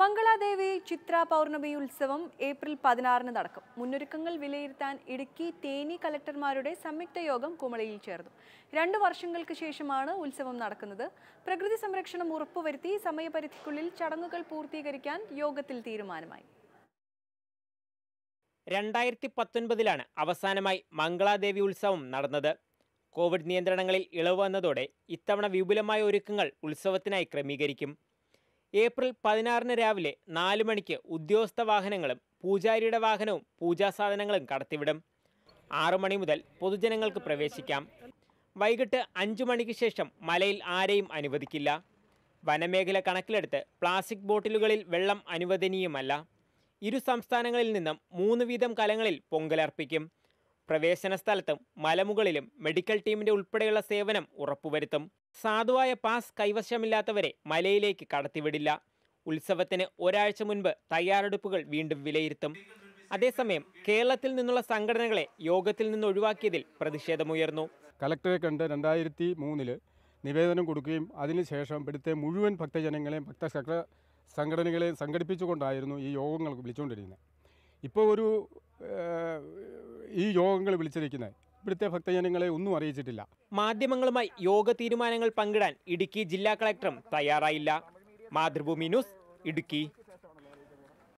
മംഗളാദേവി ചിത്ര പൗർണമി ഉത്സവം ഏപ്രിൽ പതിനാറിന് നടക്കും മുന്നൊരുക്കങ്ങൾ വിലയിരുത്താൻ ഇടുക്കി തേനി കലക്ടർമാരുടെ സംയുക്ത യോഗം കുമളിയിൽ ചേർന്നു രണ്ട് വർഷങ്ങൾക്ക് ശേഷമാണ് ഉത്സവം നടക്കുന്നത് പ്രകൃതി സംരക്ഷണം ഉറപ്പുവരുത്തി സമയപരിധിക്കുള്ളിൽ ചടങ്ങുകൾ പൂർത്തീകരിക്കാൻ യോഗത്തിൽ തീരുമാനമായി രണ്ടായിരത്തി പത്തൊൻപതിലാണ് അവസാനമായി മംഗളാദേവി ഉത്സവം നടന്നത് കോവിഡ് നിയന്ത്രണങ്ങളിൽ ഇളവ് വന്നതോടെ ഇത്തവണ വിപുലമായ ഒരുക്കങ്ങൾ ഉത്സവത്തിനായി ക്രമീകരിക്കും ഏപ്രിൽ പതിനാറിന് രാവിലെ നാല് മണിക്ക് ഉദ്യോഗസ്ഥ വാഹനങ്ങളും പൂജാരിയുടെ വാഹനവും പൂജാ സാധനങ്ങളും കടത്തിവിടും ആറു മണി മുതൽ പൊതുജനങ്ങൾക്ക് പ്രവേശിക്കാം വൈകിട്ട് അഞ്ചു മണിക്ക് ശേഷം മലയിൽ ആരെയും അനുവദിക്കില്ല വനമേഖല കണക്കിലെടുത്ത് പ്ലാസ്റ്റിക് ബോട്ടിലുകളിൽ വെള്ളം അനുവദനീയമല്ല ഇരു സംസ്ഥാനങ്ങളിൽ നിന്നും മൂന്ന് വീതം കലങ്ങളിൽ പൊങ്കലർപ്പിക്കും പ്രവേശന സ്ഥലത്തും മലമുകളിലും മെഡിക്കൽ ടീമിന്റെ ഉൾപ്പെടെയുള്ള സേവനം ഉറപ്പുവരുത്തും സാധുവായ പാസ് കൈവശമില്ലാത്തവരെ മലയിലേക്ക് കടത്തിവിടില്ല ഉത്സവത്തിന് ഒരാഴ്ച മുൻപ് തയ്യാറെടുപ്പുകൾ വീണ്ടും വിലയിരുത്തും അതേസമയം കേരളത്തിൽ നിന്നുള്ള സംഘടനകളെ യോഗത്തിൽ നിന്ന് ഒഴിവാക്കിയതിൽ പ്രതിഷേധമുയർന്നു കലക്ടറെ കണ്ട് രണ്ടായിരത്തി മൂന്നില് നിവേദനം കൊടുക്കുകയും അതിനുശേഷം ഇവിടുത്തെ മുഴുവൻ ഭക്തജനങ്ങളെയും ഭക്ത സംഘടനകളെയും സംഘടിപ്പിച്ചുകൊണ്ടായിരുന്നു ഈ യോഗങ്ങൾ വിളിച്ചുകൊണ്ടിരുന്നത് ഇപ്പോൾ ഒരു ഈ യോഗങ്ങൾ വിളിച്ചിരിക്കുന്നത് ഇവിടുത്തെ ഭക്തജനങ്ങളെ ഒന്നും അറിയിച്ചിട്ടില്ല മാധ്യമങ്ങളുമായി യോഗ തീരുമാനങ്ങൾ പങ്കിടാൻ ഇടുക്കി ജില്ലാ കളക്ടറും തയ്യാറായില്ല മാതൃഭൂമി ന്യൂസ് ഇടുക്കി